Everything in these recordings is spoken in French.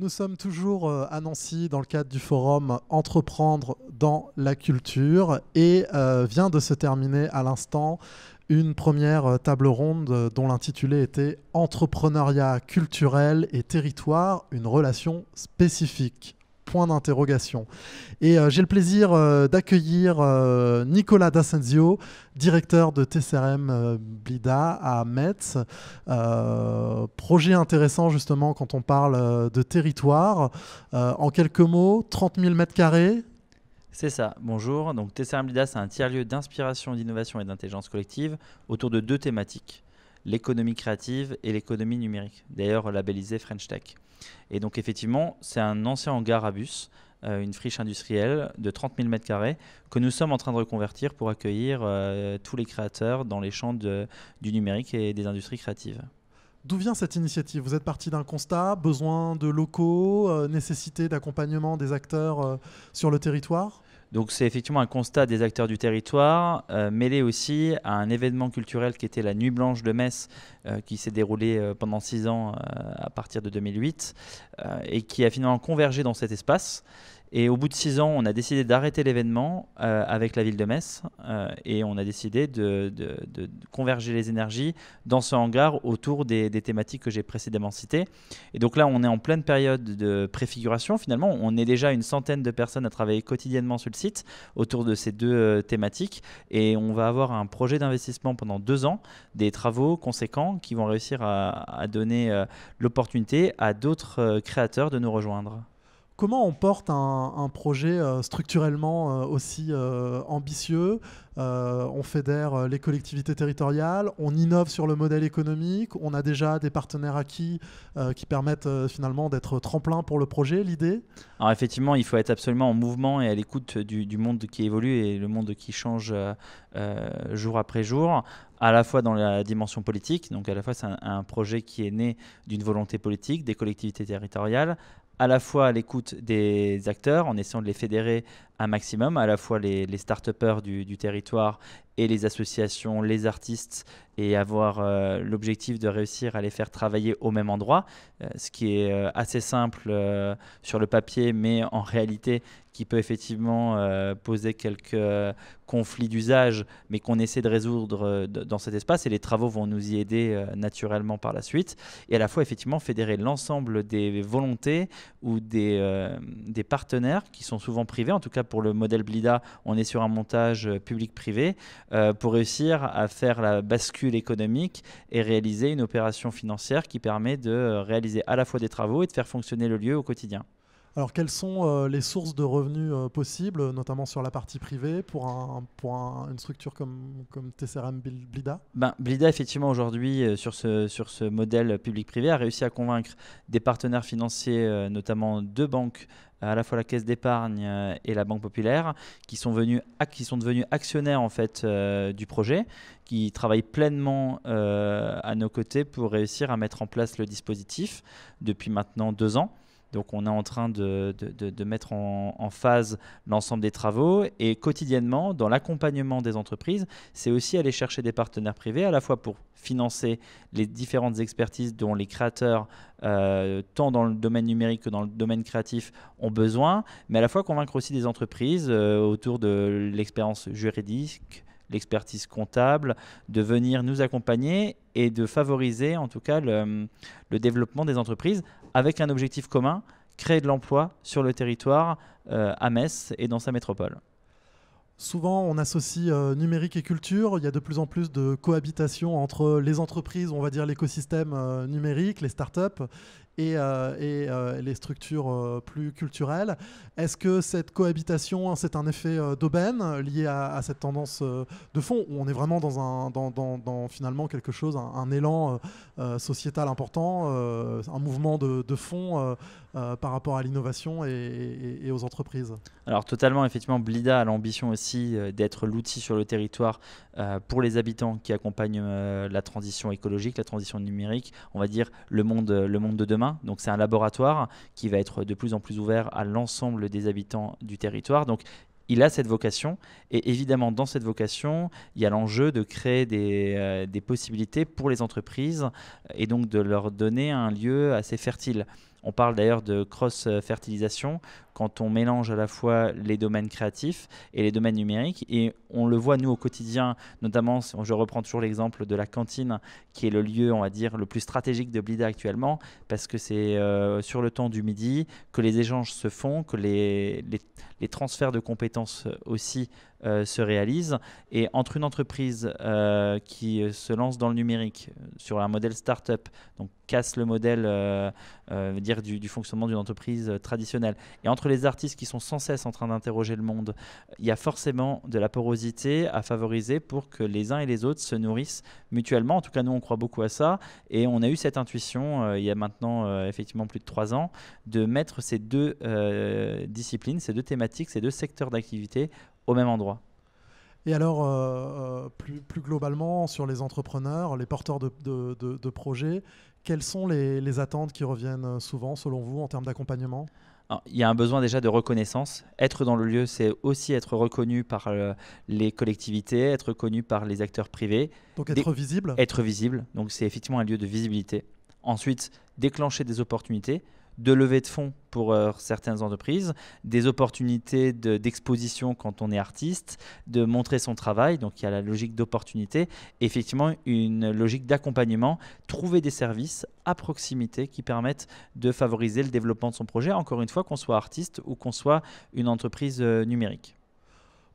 Nous sommes toujours euh, à Nancy dans le cadre du forum Entreprendre dans la culture et euh, vient de se terminer à l'instant une première euh, table ronde dont l'intitulé était Entrepreneuriat culturel et territoire, une relation spécifique point d'interrogation. Et euh, j'ai le plaisir euh, d'accueillir euh, Nicolas D'Assenzio, directeur de TCRM Blida à Metz. projet intéressant justement quand on parle de territoire. en quelques mots, 30 000 mètres carrés, c'est ça, bonjour. Donc TCRM Blida, c'est un tiers-lieu d'inspiration, d'innovation et d'intelligence collective autour de deux thématiques l'économie créative et l'économie numérique, d'ailleurs labellisée French Tech. Et donc effectivement, c'est un ancien hangar à bus, euh, une friche industrielle de 30 000 m2 que nous sommes en train de reconvertir pour accueillir euh, tous les créateurs dans les champs du numérique et des industries créatives. D'où vient cette initiative Vous êtes parti d'un constat, besoin de locaux, euh, nécessité d'accompagnement des acteurs sur le territoire donc c'est effectivement un constat des acteurs du territoire, euh, mêlé aussi à un événement culturel qui était la Nuit Blanche de Metz, euh, qui s'est déroulé euh, pendant six ans à partir de 2008, et qui a finalement convergé dans cet espace. Et au bout de six ans, on a décidé d'arrêter l'événement euh, avec la ville de Metz euh, et on a décidé de, converger les énergies dans ce hangar autour des, thématiques que j'ai précédemment citées. Et donc là, on est en pleine période de préfiguration. Finalement, on est déjà une centaine de personnes à travailler quotidiennement sur le site autour de ces deux euh, thématiques et on va avoir un projet d'investissement pendant deux ans, des travaux conséquents qui vont réussir à donner l'opportunité à d'autres créateurs de nous rejoindre comment on porte un, projet euh, structurellement euh, aussi euh, ambitieux On fédère les collectivités territoriales, on innove sur le modèle économique, on a déjà des partenaires acquis qui permettent finalement d'être tremplin pour le projet, l'idée Alors effectivement, il faut être absolument en mouvement et à l'écoute du, monde qui évolue et le monde qui change jour après jour à la fois dans la dimension politique, donc à la fois c'est un, projet qui est né d'une volonté politique des collectivités territoriales, à la fois à l'écoute des acteurs en essayant de les fédérer un maximum, à la fois les, start-upers du, du, territoire et les associations, les artistes, et avoir euh, l'objectif de réussir à les faire travailler au même endroit, euh, ce qui est euh, assez simple sur le papier, mais en réalité qui peut effectivement poser quelques conflits d'usage, mais qu'on essaie de résoudre dans cet espace, et les travaux vont nous y aider naturellement par la suite, et à la fois effectivement fédérer l'ensemble des volontés ou des, des partenaires qui sont souvent privés, en tout cas pour le modèle Blida, on est sur un montage euh, public-privé euh, pour réussir à faire la bascule économique et réaliser une opération financière qui permet de euh, réaliser à la fois des travaux et de faire fonctionner le lieu au quotidien. Alors, quelles sont euh, les sources de revenus euh, possibles, euh, notamment sur la partie privée, pour, un, une structure comme, TCRM Blida ben, Blida, effectivement, aujourd'hui, sur, ce, modèle public-privé, a réussi à convaincre des partenaires financiers, notamment deux banques, à la fois la Caisse d'épargne et la Banque populaire, qui sont, venus, qui sont devenus actionnaires en fait, du projet, qui travaillent pleinement à nos côtés pour réussir à mettre en place le dispositif depuis maintenant deux ans. Donc on est en train de, mettre en, phase l'ensemble des travaux et quotidiennement, dans l'accompagnement des entreprises, c'est aussi aller chercher des partenaires privés, à la fois pour financer les différentes expertises dont les créateurs, euh, tant dans le domaine numérique que dans le domaine créatif, ont besoin, mais à la fois convaincre aussi des entreprises euh, autour de l'expérience juridique, l'expertise comptable, de venir nous accompagner et de favoriser en tout cas le, développement des entreprises avec un objectif commun, créer de l'emploi sur le territoire euh, à Metz et dans sa métropole. Souvent, on associe euh, numérique et culture. Il y a de plus en plus de cohabitation entre les entreprises, on va dire l'écosystème euh, numérique, les startups, et, euh, euh, les structures euh, plus culturelles. Est-ce que cette cohabitation, hein, c'est un effet d'aubaine lié à, cette tendance de fond où on est vraiment dans, un, dans, finalement quelque chose, un, élan sociétal important, un mouvement de, de fond euh, par rapport à l'innovation et, aux entreprises Alors totalement, effectivement, Blida a l'ambition aussi euh, d'être l'outil sur le territoire euh, pour les habitants qui accompagnent la transition écologique, la transition numérique, on va dire le monde, de demain. Donc c'est un laboratoire qui va être de plus en plus ouvert à l'ensemble des habitants du territoire. Donc il a cette vocation. Et évidemment, dans cette vocation, il y a l'enjeu de créer des, possibilités pour les entreprises et donc de leur donner un lieu assez fertile. On parle d'ailleurs de cross-fertilisation quand on mélange à la fois les domaines créatifs et les domaines numériques. Et on le voit, nous, au quotidien, notamment, je reprends toujours l'exemple de la cantine, qui est le lieu, on va dire, le plus stratégique de Blida actuellement, parce que c'est euh, sur le temps du midi que les échanges se font, que les, les, les transferts de compétences aussi euh, se réalise. Et entre une entreprise euh, qui euh, se lance dans le numérique sur un modèle start-up, donc casse le modèle dire du, du fonctionnement d'une entreprise traditionnelle, et entre les artistes qui sont sans cesse en train d'interroger le monde, il y a forcément de la porosité à favoriser pour que les uns et les autres se nourrissent mutuellement. En tout cas, nous, on croit beaucoup à ça. Et on a eu cette intuition il y a maintenant effectivement plus de trois ans de mettre ces deux disciplines, ces deux thématiques, ces deux secteurs d'activité au même endroit. Et alors, euh, euh, plus, globalement, sur les entrepreneurs, les porteurs de, projets, quelles sont les, attentes qui reviennent souvent, selon vous, en termes d'accompagnement il y a un besoin déjà de reconnaissance. Être dans le lieu, c'est aussi être reconnu par euh, les collectivités, être connu par les acteurs privés. Donc être visible Être visible. Donc c'est effectivement un lieu de visibilité. Ensuite, déclencher des opportunités de lever de fonds pour euh, certaines entreprises, des opportunités d'exposition quand on est artiste, de montrer son travail. Donc il y a la logique d'opportunité, effectivement une logique d'accompagnement, trouver des services à proximité qui permettent de favoriser le développement de son projet, encore une fois qu'on soit artiste ou qu'on soit une entreprise euh, numérique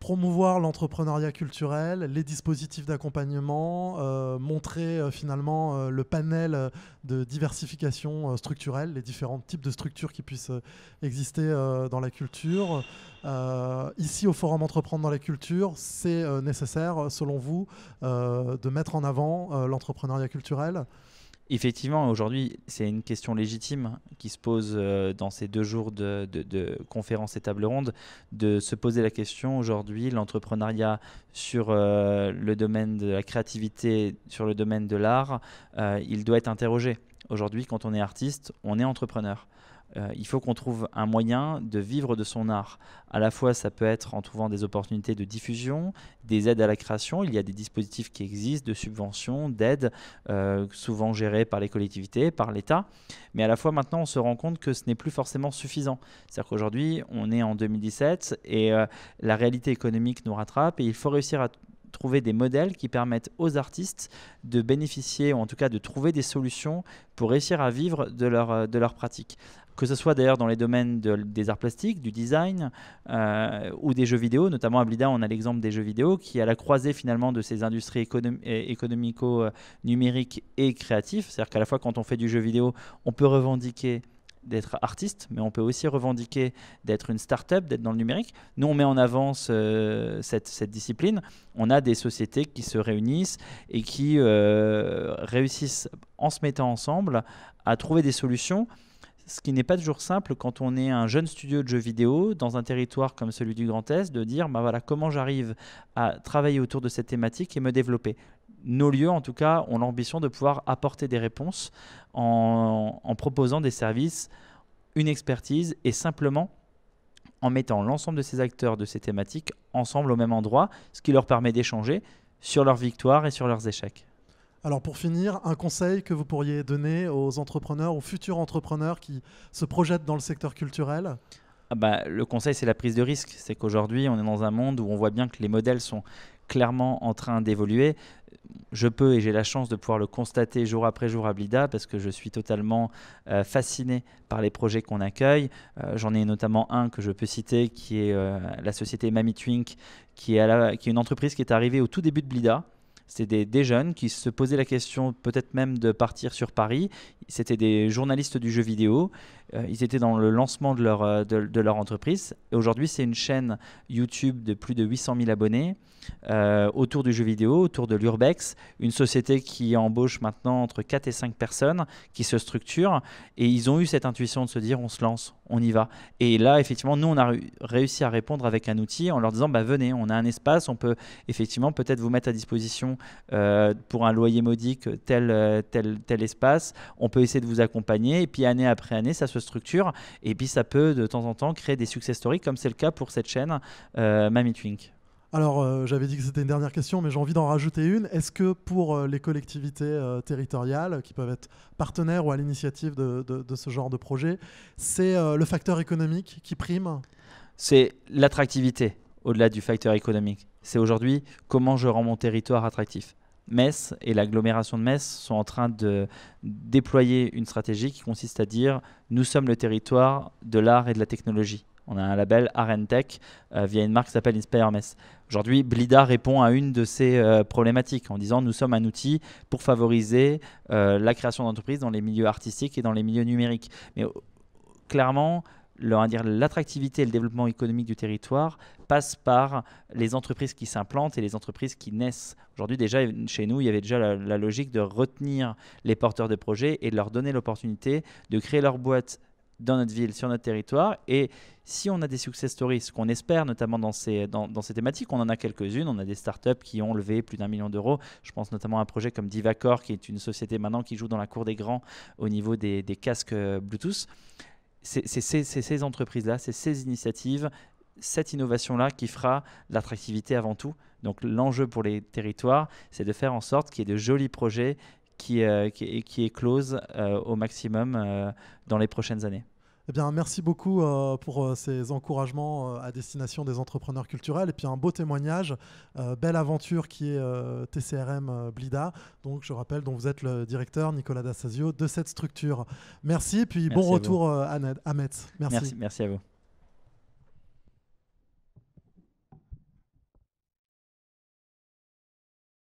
promouvoir l'entrepreneuriat culturel, les dispositifs d'accompagnement, euh, montrer euh, finalement euh, le panel de diversification structurelle, les différents types de structures qui puissent exister dans la culture. ici, au Forum Entreprendre dans la culture, c'est nécessaire, selon vous, de mettre en avant l'entrepreneuriat culturel Effectivement, aujourd'hui, c'est une question légitime qui se pose euh, dans ces deux jours de, conférences et tables rondes, de se poser la question aujourd'hui, l'entrepreneuriat sur euh, le domaine de la créativité, sur le domaine de l'art, euh, il doit être interrogé. Aujourd'hui, quand on est artiste, on est entrepreneur. Euh, il faut qu'on trouve un moyen de vivre de son art. À la fois, ça peut être en trouvant des opportunités de diffusion, des aides à la création. Il y a des dispositifs qui existent de subventions, d'aides, euh, souvent gérées par les collectivités, par l'État. Mais à la fois, maintenant, on se rend compte que ce n'est plus forcément suffisant. C'est-à-dire qu'aujourd'hui, on est en 2017 et euh, la réalité économique nous rattrape et il faut réussir à trouver des modèles qui permettent aux artistes de bénéficier, ou en tout cas de trouver des solutions pour réussir à vivre de leur, euh, de leur pratique. Que ce soit d'ailleurs dans les domaines des arts plastiques, du design euh, ou des jeux vidéo, notamment à Blida, on a l'exemple des jeux vidéo qui est à la croisée finalement de ces industries économico-numériques euh, et créatives. C'est-à-dire qu'à la fois quand on fait du jeu vidéo, on peut revendiquer d'être artiste, mais on peut aussi revendiquer d'être une start-up, d'être dans le numérique. Nous, on met en avant euh, cette, discipline. On a des sociétés qui se réunissent et qui euh, réussissent en se mettant ensemble à trouver des solutions ce qui n'est pas toujours simple quand on est un jeune studio de jeux vidéo dans un territoire comme celui du Grand Est, de dire bah voilà comment j'arrive à travailler autour de cette thématique et me développer. Nos lieux, en tout cas, ont l'ambition de pouvoir apporter des réponses en proposant des services, une expertise et simplement en mettant l'ensemble de ces acteurs de ces thématiques ensemble au même endroit, ce qui leur permet d'échanger sur leurs victoires et sur leurs échecs. Alors pour finir, un conseil que vous pourriez donner aux entrepreneurs, aux futurs entrepreneurs qui se projettent dans le secteur culturel ah bah, Le conseil, c'est la prise de risque. C'est qu'aujourd'hui, on est dans un monde où on voit bien que les modèles sont clairement en train d'évoluer. Je peux et j'ai la chance de pouvoir le constater jour après jour à Blida parce que je suis totalement euh, fasciné par les projets qu'on accueille. Euh, j'en ai notamment un que je peux citer qui est euh, la société Mammy Twink, qui qui est une entreprise qui est arrivée au tout début de Blida, c'est des, jeunes qui se posaient la question peut-être même de partir sur Paris. C'était des journalistes du jeu vidéo. Euh, ils étaient dans le lancement de leur, euh, de, leur entreprise. aujourd'hui, c'est une chaîne YouTube de plus de 800 000 abonnés euh, autour du jeu vidéo, autour de l'Urbex, une société qui embauche maintenant entre 4 et 5 personnes, qui se structure. Et ils ont eu cette intuition de se dire on se lance, on y va. Et là, effectivement, nous, on a réussi à répondre avec un outil en leur disant bah, venez, on a un espace, on peut effectivement peut-être vous mettre à disposition pour un loyer modique tel, tel, tel espace. On peut essayer de vous accompagner. Et puis année après année, ça se structure. Et puis ça peut de temps en temps créer des succès stories, comme c'est le cas pour cette chaîne euh, Twink. Alors, euh, j'avais dit que c'était une dernière question, mais j'ai envie d'en rajouter une. Est-ce que pour euh, les collectivités euh, territoriales qui peuvent être partenaires ou à l'initiative de, ce genre de projet, c'est le facteur économique qui prime C'est l'attractivité au-delà du facteur économique. C'est aujourd'hui comment je rends mon territoire attractif. Metz et l'agglomération de Metz sont en train de déployer une stratégie qui consiste à dire nous sommes le territoire de l'art et de la technologie. On a un label Arentech Tech euh, » via une marque qui s'appelle Inspire Metz. Aujourd'hui, Blida répond à une de ces euh, problématiques en disant nous sommes un outil pour favoriser euh, la création d'entreprises dans les milieux artistiques et dans les milieux numériques. Mais oh, clairement, l'attractivité et le développement économique du territoire passe par les entreprises qui s'implantent et les entreprises qui naissent. Aujourd'hui, déjà, chez nous, il y avait déjà la, logique de retenir les porteurs de projets et de leur donner l'opportunité de créer leur boîte dans notre ville, sur notre territoire. Et si on a des success stories, ce qu'on espère notamment dans ces, dans, ces thématiques, on en a quelques-unes. On a des start-up qui ont levé plus d'un million d'euros. Je pense notamment à un projet comme Divacor, qui est une société maintenant qui joue dans la cour des grands au niveau des, des casques euh, Bluetooth c'est ces entreprises-là, c'est ces initiatives, cette innovation-là qui fera l'attractivité avant tout. Donc l'enjeu pour les territoires, c'est de faire en sorte qu'il y ait de jolis projets qui, euh, éclosent euh, au maximum euh, dans les prochaines années. Eh merci beaucoup euh, pour euh, ces encouragements euh, à destination des entrepreneurs culturels et puis un beau témoignage, belle aventure qui est TCRM Blida. Donc, je rappelle, dont vous êtes le directeur Nicolas Dassasio de cette structure. Merci, puis bon retour à, Metz. merci. Merci à vous.